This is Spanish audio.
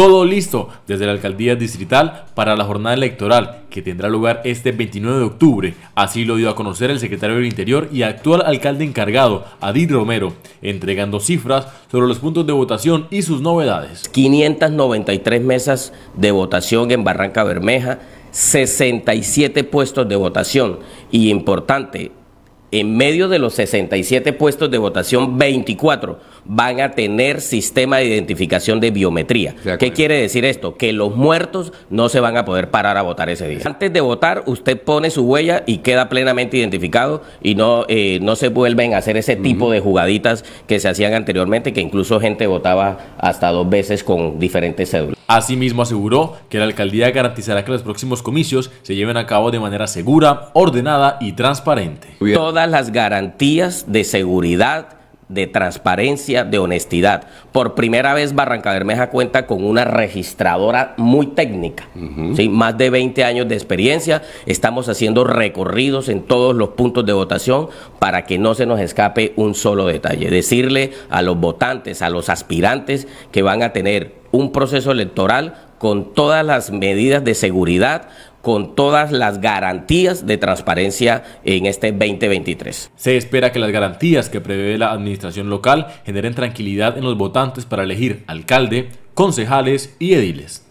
todo listo desde la alcaldía distrital para la jornada electoral que tendrá lugar este 29 de octubre. Así lo dio a conocer el secretario del Interior y actual alcalde encargado, Adil Romero, entregando cifras sobre los puntos de votación y sus novedades. 593 mesas de votación en Barranca Bermeja, 67 puestos de votación y importante, en medio de los 67 puestos de votación, 24 van a tener sistema de identificación de biometría. ¿Qué quiere decir esto? Que los muertos no se van a poder parar a votar ese día. Antes de votar, usted pone su huella y queda plenamente identificado y no, eh, no se vuelven a hacer ese tipo de jugaditas que se hacían anteriormente, que incluso gente votaba hasta dos veces con diferentes cédulas. Asimismo aseguró que la alcaldía garantizará que los próximos comicios se lleven a cabo de manera segura, ordenada y transparente. Toda las garantías de seguridad, de transparencia, de honestidad. Por primera vez Barranca Bermeja cuenta con una registradora muy técnica, más de 20 años de experiencia. Estamos haciendo recorridos en todos los puntos de votación para que no se nos escape un solo detalle. Decirle a los votantes, a los aspirantes que van a tener un proceso electoral con todas las medidas de seguridad, con todas las garantías de transparencia en este 2023. Se espera que las garantías que prevé la administración local generen tranquilidad en los votantes para elegir alcalde, concejales y ediles.